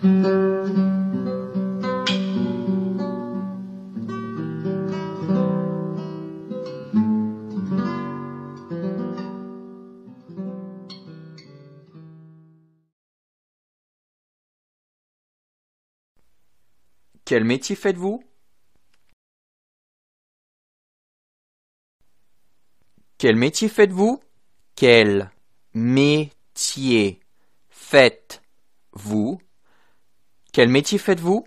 Quel métier faites-vous Quel métier faites-vous Quel métier faites-vous quel métier faites-vous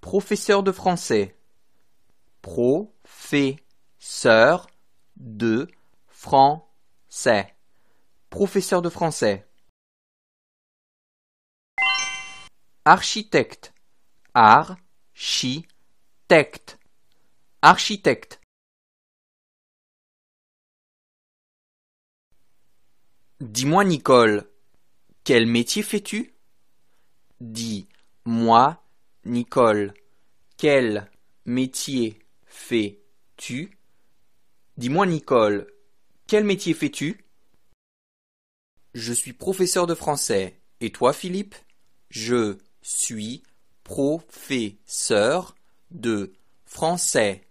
Professeur de français. pro de français. Professeur de français. Architecte. Ar. Chi. Tecte. Architecte. Dis-moi, Nicole, quel métier fais-tu Dis-moi, Nicole, quel métier fais-tu Dis-moi, Nicole, quel métier fais-tu Je suis professeur de français. Et toi, Philippe Je suis professeur de français.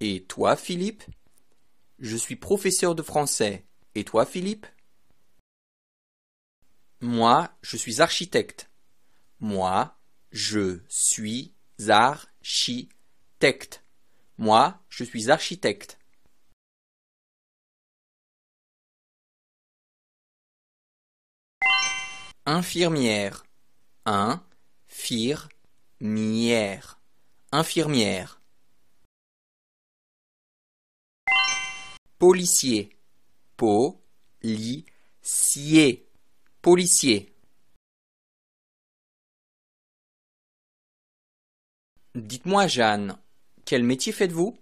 Et toi, Philippe Je suis professeur de français. Et toi, Philippe Moi, je suis architecte. Moi, je suis architecte. Moi, je suis architecte. Infirmière. 1. Fir. Infirmière. Policier. Po. Li. Sier. Policier. Dites-moi, Jeanne, quel métier faites-vous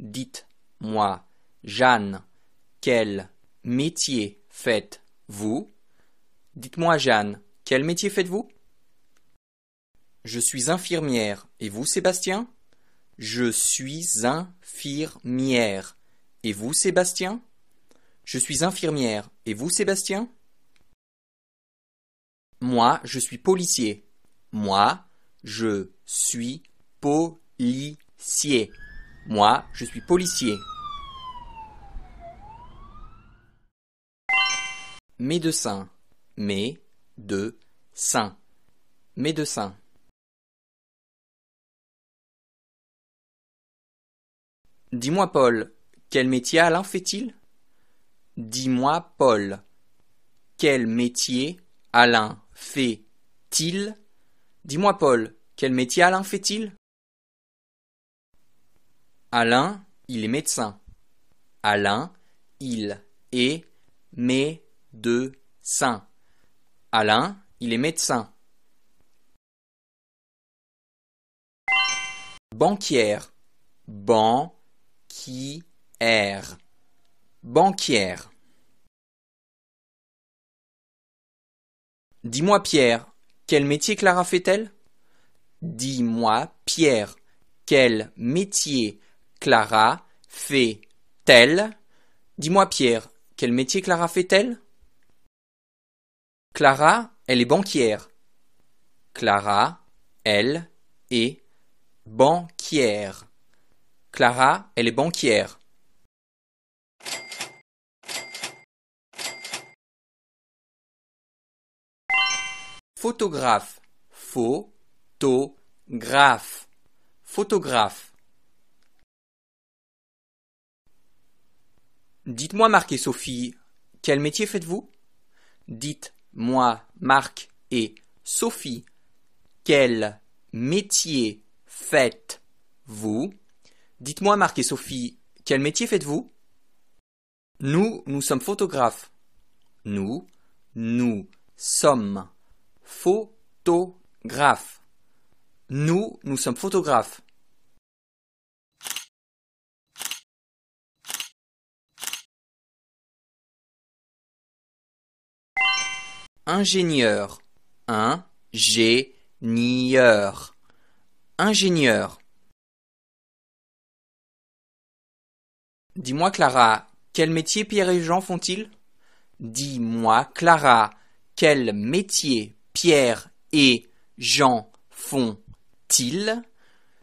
Dites-moi, Jeanne, quel métier faites-vous Dites-moi, Jeanne, quel métier faites-vous je suis infirmière. Et vous, Sébastien Je suis infirmière. Et vous, Sébastien Je suis infirmière. Et vous, Sébastien Moi, je suis policier. Moi, je suis policier. Moi, je suis policier. Médecin. Mais de saint. Médecin. Dis-moi Paul, quel métier Alain fait-il Dis-moi Paul, quel métier Alain fait-il Dis-moi Paul, quel métier Alain fait-il Alain, il est médecin. Alain, il est médecin. Alain, il est médecin. Banquière. Ban qui est banquière. Dis-moi Pierre, quel métier Clara fait-elle Dis-moi Pierre, quel métier Clara fait-elle Dis-moi Pierre, quel métier Clara fait-elle Clara, elle est banquière. Clara, elle est banquière. Clara, elle est banquière. Photographe. Photographe. Photographe. Dites-moi, Marc et Sophie, quel métier faites-vous Dites-moi, Marc et Sophie, quel métier faites-vous Dites-moi Marc et Sophie, quel métier faites-vous Nous, nous sommes photographes. Nous, nous sommes photographes. Nous, nous sommes photographes. Ingénieur. r. Ingénieur. Dis-moi, Clara, quel métier Pierre et Jean font-ils Dis-moi, Clara, quel métier Pierre et Jean font-ils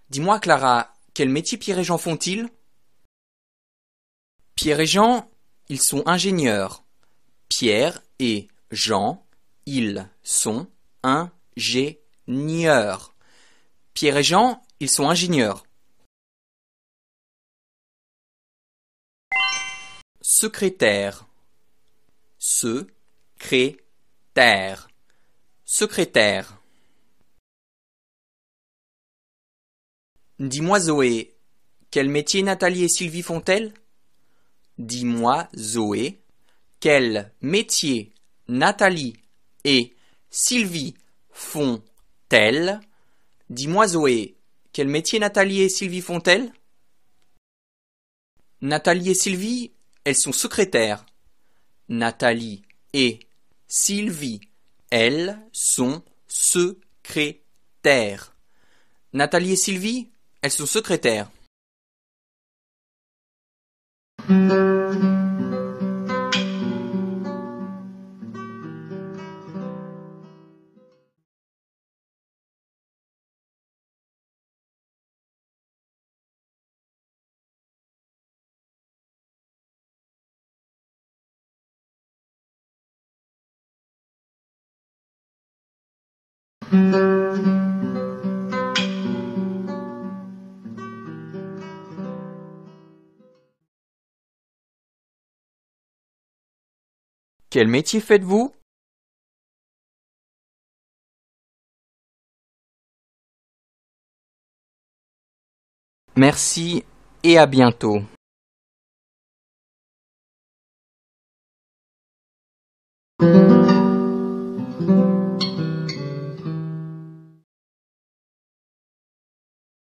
Dis-moi, Clara, quel métier Pierre et Jean font-ils Pierre et Jean, ils sont ingénieurs. Pierre et Jean, ils sont ingénieurs. Pierre et Jean, ils sont ingénieurs. Secrétaire. Se. Secrétaire. Dis-moi Zoé, quel métier Nathalie et Sylvie font-elles Dis-moi Zoé, quel métier Nathalie et Sylvie font-elles Dis-moi Zoé, quel métier Nathalie et Sylvie font-elles Nathalie et Sylvie elles sont secrétaires. Nathalie et Sylvie, elles sont secrétaires. Nathalie et Sylvie, elles sont secrétaires. Quel métier faites-vous Merci et à bientôt.